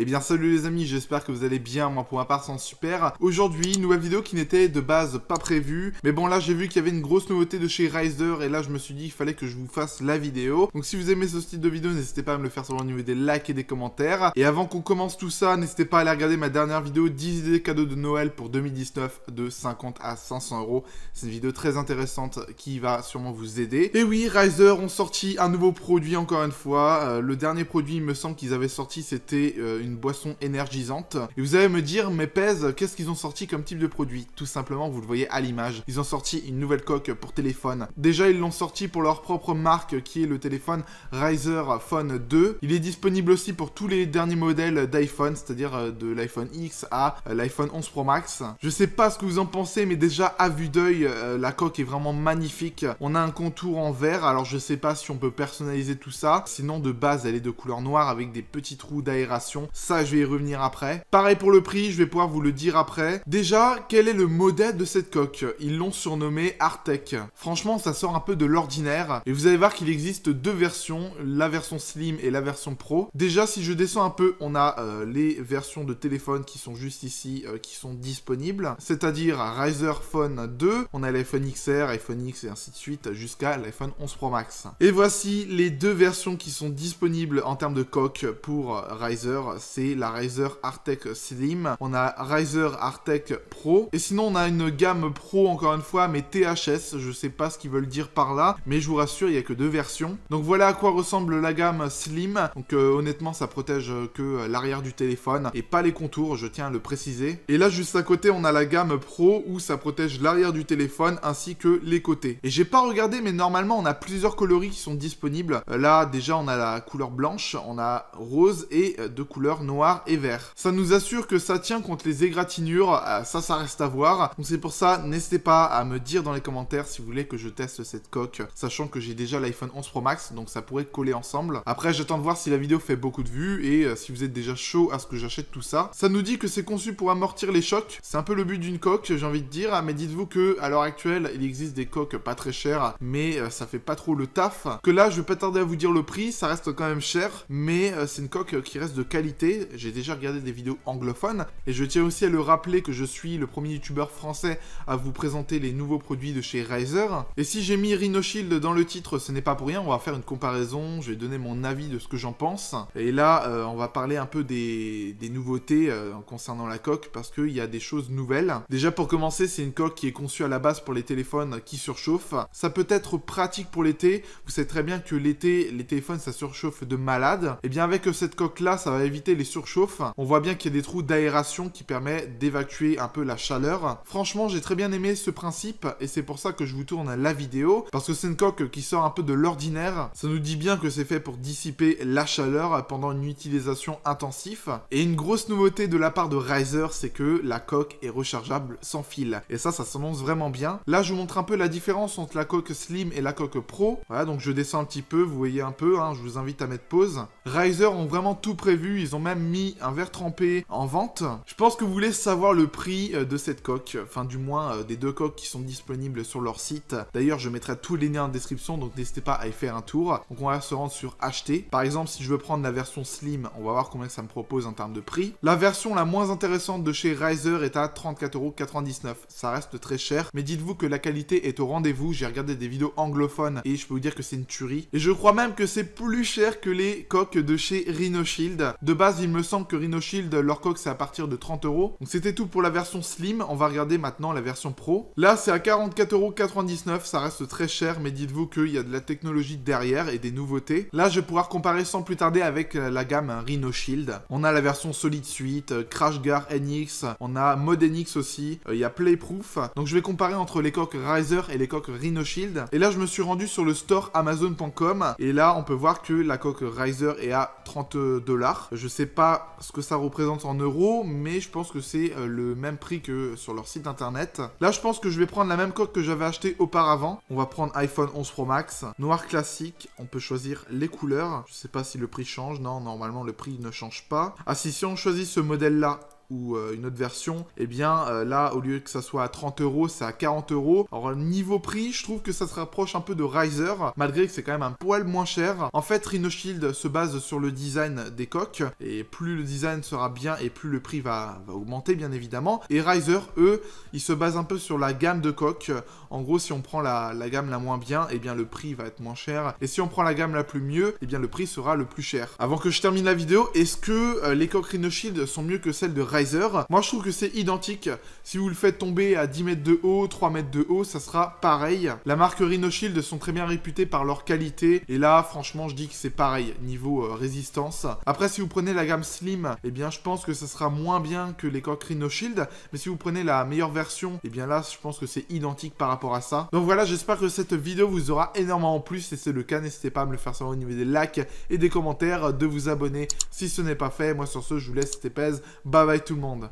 Eh bien salut les amis, j'espère que vous allez bien, moi pour ma part c'est super. Aujourd'hui, nouvelle vidéo qui n'était de base pas prévue, mais bon là j'ai vu qu'il y avait une grosse nouveauté de chez Riser et là je me suis dit qu'il fallait que je vous fasse la vidéo. Donc si vous aimez ce style de vidéo, n'hésitez pas à me le faire savoir le niveau des likes et des commentaires. Et avant qu'on commence tout ça, n'hésitez pas à aller regarder ma dernière vidéo 10 idées cadeaux de Noël pour 2019 de 50 à 500 euros. C'est une vidéo très intéressante qui va sûrement vous aider. Et oui, Riser ont sorti un nouveau produit encore une fois. Euh, le dernier produit, il me semble qu'ils avaient sorti, c'était euh, une boisson énergisante. Et vous allez me dire, mais pèse, qu'est-ce qu'ils ont sorti comme type de produit Tout simplement, vous le voyez à l'image. Ils ont sorti une nouvelle coque pour téléphone. Déjà, ils l'ont sorti pour leur propre marque, qui est le téléphone Riser Phone 2. Il est disponible aussi pour tous les derniers modèles d'iPhone, c'est-à-dire euh, de l'iPhone X à euh, l'iPhone 11 Pro Max. Je sais pas ce que vous en pensez, mais déjà à vue d'œil, euh, la coque est vraiment magnifique. On a un contour en vert, alors je sais pas si on peut personnaliser tout ça. Sinon, de base, elle est de couleur noire avec des petits trous d'aération. Ça, je vais y revenir après. Pareil pour le prix, je vais pouvoir vous le dire après. Déjà, quel est le modèle de cette coque Ils l'ont surnommée Artec. Franchement, ça sort un peu de l'ordinaire. Et vous allez voir qu'il existe deux versions, la version Slim et la version Pro. Déjà, si je descends un peu, on a euh, les versions de téléphone qui sont juste ici, euh, qui sont disponibles. C'est-à-dire Riser Phone 2, on a l'iPhone XR, iPhone X et ainsi de suite, jusqu'à l'iPhone 11 Pro Max. Et voici les deux versions qui sont disponibles en termes de coque pour euh, Riser c'est la Riser Artec Slim. On a Riser Artec Pro. Et sinon, on a une gamme Pro, encore une fois, mais THS. Je sais pas ce qu'ils veulent dire par là, mais je vous rassure, il n'y a que deux versions. Donc voilà à quoi ressemble la gamme Slim. Donc euh, honnêtement, ça protège que euh, l'arrière du téléphone et pas les contours, je tiens à le préciser. Et là, juste à côté, on a la gamme Pro où ça protège l'arrière du téléphone ainsi que les côtés. Et j'ai pas regardé, mais normalement, on a plusieurs coloris qui sont disponibles. Euh, là, déjà, on a la couleur blanche, on a rose et deux couleurs noir et vert. Ça nous assure que ça tient contre les égratignures, euh, ça, ça reste à voir. Donc c'est pour ça, n'hésitez pas à me dire dans les commentaires si vous voulez que je teste cette coque, sachant que j'ai déjà l'iPhone 11 Pro Max, donc ça pourrait coller ensemble. Après, j'attends de voir si la vidéo fait beaucoup de vues et euh, si vous êtes déjà chaud à ce que j'achète tout ça. Ça nous dit que c'est conçu pour amortir les chocs. C'est un peu le but d'une coque, j'ai envie de dire, mais dites-vous que à l'heure actuelle, il existe des coques pas très chères, mais euh, ça fait pas trop le taf. Que là, je vais pas tarder à vous dire le prix, ça reste quand même cher, mais c'est une coque qui reste de qualité j'ai déjà regardé des vidéos anglophones. Et je tiens aussi à le rappeler que je suis le premier youtubeur français à vous présenter les nouveaux produits de chez Razer. Et si j'ai mis Rhinoshield dans le titre, ce n'est pas pour rien. On va faire une comparaison. Je vais donner mon avis de ce que j'en pense. Et là, euh, on va parler un peu des, nouveautés euh, concernant la coque parce qu'il y a des choses nouvelles. Déjà pour commencer, c'est une coque qui est conçue à la base pour les téléphones qui surchauffent. Ça peut être pratique pour l'été. Vous savez très bien que l'été, les téléphones, ça surchauffe de malade. Et bien avec cette coque là, ça va éviter les surchauffes. On voit bien qu'il y a des trous d'aération qui permet d'évacuer un peu la chaleur. Franchement, j'ai très bien aimé ce principe et c'est pour ça que je vous tourne la vidéo parce que c'est une coque qui sort un peu de l'ordinaire. Ça nous dit bien que c'est fait pour dissiper la chaleur pendant une utilisation intensive. Et une grosse nouveauté de la part de Riser, c'est que la coque est rechargeable sans fil. Et ça, ça s'annonce vraiment bien. Là, je vous montre un peu la différence entre la coque slim et la coque pro. Voilà, donc je descends un petit peu, vous voyez un peu, hein, je vous invite à mettre pause. Riser ont vraiment tout prévu, ils ont même mis un verre trempé en vente. Je pense que vous voulez savoir le prix euh, de cette coque, enfin du moins euh, des deux coques qui sont disponibles sur leur site. D'ailleurs, je mettrai tous les liens en description, donc n'hésitez pas à y faire un tour. Donc on va se rendre sur acheter. Par exemple, si je veux prendre la version slim, on va voir combien ça me propose en termes de prix. La version la moins intéressante de chez Riser est à 34,99€. Ça reste très cher, mais dites-vous que la qualité est au rendez-vous. J'ai regardé des vidéos anglophones et je peux vous dire que c'est une tuerie. Et je crois même que c'est plus cher que les coques de chez Rhino Shield. De base, il me semble que Rhino Shield, leur coque, c'est à partir de 30 euros. Donc c'était tout pour la version Slim. On va regarder maintenant la version Pro. Là, c'est à 44,99€. Ça reste très cher, mais dites-vous qu'il y a de la technologie derrière et des nouveautés. Là, je vais pouvoir comparer sans plus tarder avec euh, la gamme Rhino Shield. On a la version Solid Suite, euh, Crash Guard NX, on a Mod NX aussi, euh, il y a Playproof. Donc je vais comparer entre les coques Riser et les coques Rhino Shield. Et là, je me suis rendu sur le store amazon.com et là, on peut voir que la coque Riser est à 30 dollars. Je sais pas ce que ça représente en euros, mais je pense que c'est euh, le même prix que sur leur site internet. Là, je pense que je vais prendre la même coque que j'avais acheté auparavant. On va prendre iPhone 11 Pro Max, noir classique. On peut choisir les couleurs. Je sais pas si le prix change. Non, normalement, le prix ne change pas. Ah si, si on choisit ce modèle-là, ou euh, une autre version, et eh bien euh, là, au lieu que ça soit à 30 euros, c'est à 40 euros. Alors niveau prix, je trouve que ça se rapproche un peu de Riser, malgré que c'est quand même un poil moins cher. En fait, Rhino Shield se base sur le design des coques, et plus le design sera bien et plus le prix va, augmenter, bien évidemment. Et Riser, eux, ils se basent un peu sur la gamme de coques. En gros, si on prend la, gamme la moins bien, et eh bien le prix va être moins cher. Et si on prend la gamme la plus mieux, et eh bien le prix sera le plus cher. Avant que je termine la vidéo, est-ce que euh, les coques Rhino Shield sont mieux que celles de Riser moi, je trouve que c'est identique. Si vous le faites tomber à 10 mètres de haut, 3 mètres de haut, ça sera pareil. La marque Rhino Shield sont très bien réputées par leur qualité. Et là, franchement, je dis que c'est pareil niveau euh, résistance. Après, si vous prenez la gamme Slim, eh bien, je pense que ça sera moins bien que les coques Rhino Shield. Mais si vous prenez la meilleure version, eh bien là, je pense que c'est identique par rapport à ça. Donc voilà, j'espère que cette vidéo vous aura énormément plus. Si c'est le cas, n'hésitez pas à me le faire savoir au niveau des likes et des commentaires, de vous abonner si ce n'est pas fait. Moi, sur ce, je vous laisse, c'était Bye bye tout le monde.